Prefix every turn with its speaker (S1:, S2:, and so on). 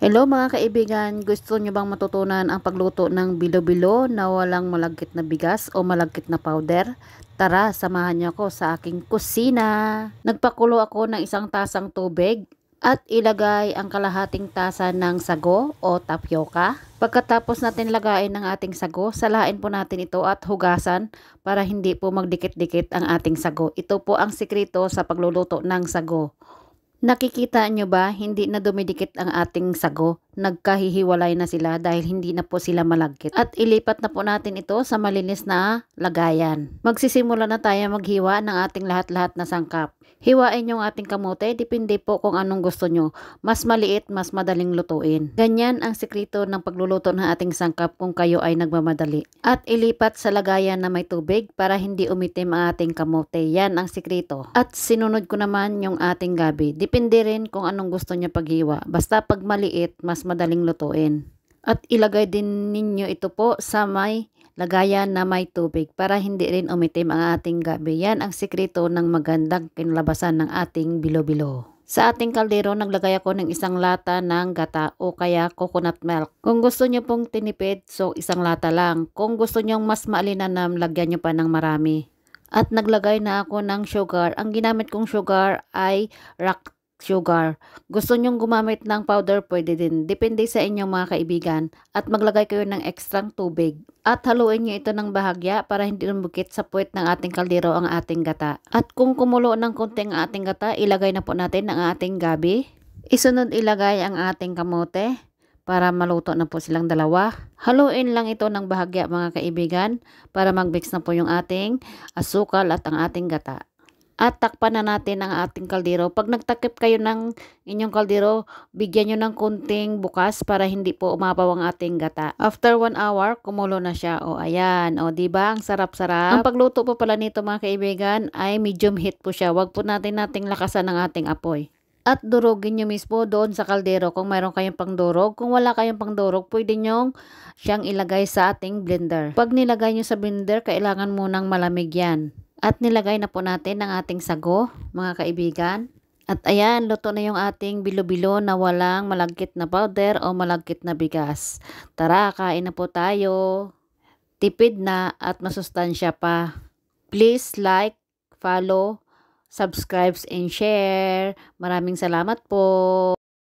S1: Hello mga kaibigan, gusto nyo bang matutunan ang pagluto ng bilo-bilo na walang malagkit na bigas o malagkit na powder? Tara, samahan nyo ako sa aking kusina. Nagpakulo ako ng isang tasang tubig at ilagay ang kalahating tasa ng sago o tapioca. Pagkatapos natin lagain ng ating sago, salain po natin ito at hugasan para hindi po magdikit-dikit ang ating sago. Ito po ang sikreto sa pagluluto ng sago. Nakikita nyo ba hindi na dumidikit ang ating sago? nagkahihiwalay na sila dahil hindi na po sila malagkit. At ilipat na po natin ito sa malinis na lagayan. Magsisimula na tayo maghiwa ng ating lahat-lahat na sangkap. Hiwain yung ating kamote, depende po kung anong gusto nyo. Mas maliit, mas madaling lutuin. Ganyan ang sikreto ng pagluluto ng ating sangkap kung kayo ay nagmamadali. At ilipat sa lagayan na may tubig para hindi umitim ang ating kamote. Yan ang sikreto. At sinunod ko naman yung ating gabi. Depende rin kung anong gusto nyo paghiwa. Basta pag maliit, mas mas madaling lutuin. At ilagay din ninyo ito po sa may lagayan na may tubig para hindi rin umitim ang ating gabi. Yan ang sikreto ng magandang kinalabasan ng ating bilo-bilo. Sa ating kaldero, naglagay ako ng isang lata ng gata o kaya coconut milk. Kung gusto nyo pong tinipid, so isang lata lang. Kung gusto nyo mas maalinanam, lagyan nyo pa ng marami. At naglagay na ako ng sugar. Ang ginamit kong sugar ay rock sugar. Gusto nyong gumamit ng powder, pwede din. Depende sa inyong mga kaibigan. At maglagay kayo ng ekstrang tubig. At haluin nyo ito ng bahagya para hindi lumukit sa puwet ng ating kaldero ang ating gata. At kung kumulo ng konti ang ating gata, ilagay na po natin ang ating gabi. Isunod ilagay ang ating kamote para maluto na po silang dalawa. Haluin lang ito ng bahagya mga kaibigan para magmix na po yung ating asukal at ang ating gata at takpan na natin ang ating kaldero. Pag nagtakip kayo ng inyong kaldero, bigyan nyo ng kunting bukas para hindi po umapaw ang ating gata. After 1 hour, kumulo na siya. O ayan, o ba diba? Ang sarap-sarap. Ang pagluto po pala nito mga kaibigan ay medium heat po siya. Huwag po natin nating lakasan ng ating apoy at durugin nyo mismo doon sa kaldero kung mayroon kayong pangdurog. Kung wala kayong pangdurog, pwede nyo siyang ilagay sa ating blender. Pag nilagay nyo sa blender, kailangan munang malamig yan. At nilagay na po natin ang ating sago, mga kaibigan. At ayan, luto na yung ating bilo-bilo na walang malagkit na powder o malagkit na bigas. Tara, kain na po tayo. Tipid na at masustansya pa. Please like, follow, subscribe, and share. Maraming salamat po.